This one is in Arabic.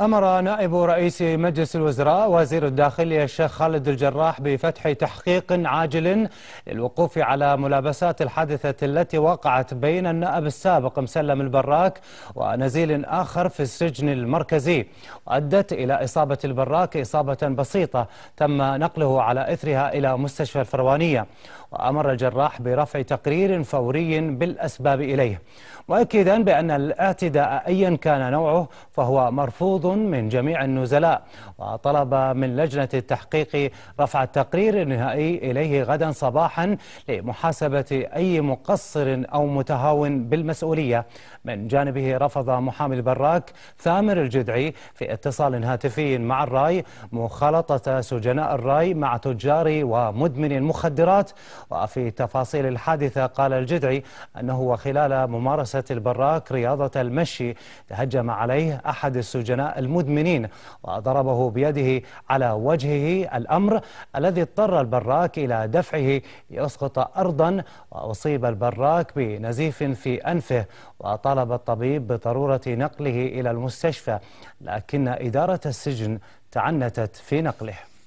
أمر نائب رئيس مجلس الوزراء وزير الداخلية الشيخ خالد الجراح بفتح تحقيق عاجل للوقوف على ملابسات الحادثة التي وقعت بين النائب السابق مسلم البراك ونزيل آخر في السجن المركزي وأدت إلى إصابة البراك إصابة بسيطة تم نقله على إثرها إلى مستشفى الفروانية وأمر الجراح برفع تقرير فوري بالأسباب إليه مؤكدا بأن الاعتداء أيا كان نوعه فهو مرفوض من جميع النزلاء وطلب من لجنة التحقيق رفع التقرير النهائي إليه غدا صباحا لمحاسبة أي مقصر أو متهاون بالمسؤولية من جانبه رفض محامي البراك ثامر الجدعي في اتصال هاتفي مع الراي مخالطة سجناء الراي مع تجار ومدمن المخدرات وفي تفاصيل الحادثة قال الجدعي أنه وخلال ممارسة البراك رياضة المشي تهجم عليه أحد السجناء المدمنين وضربه بيده على وجهه الأمر الذي اضطر البراك إلى دفعه ليسقط أرضا وأصيب البراك بنزيف في أنفه وطالب الطبيب بضرورة نقله إلى المستشفى لكن إدارة السجن تعنتت في نقله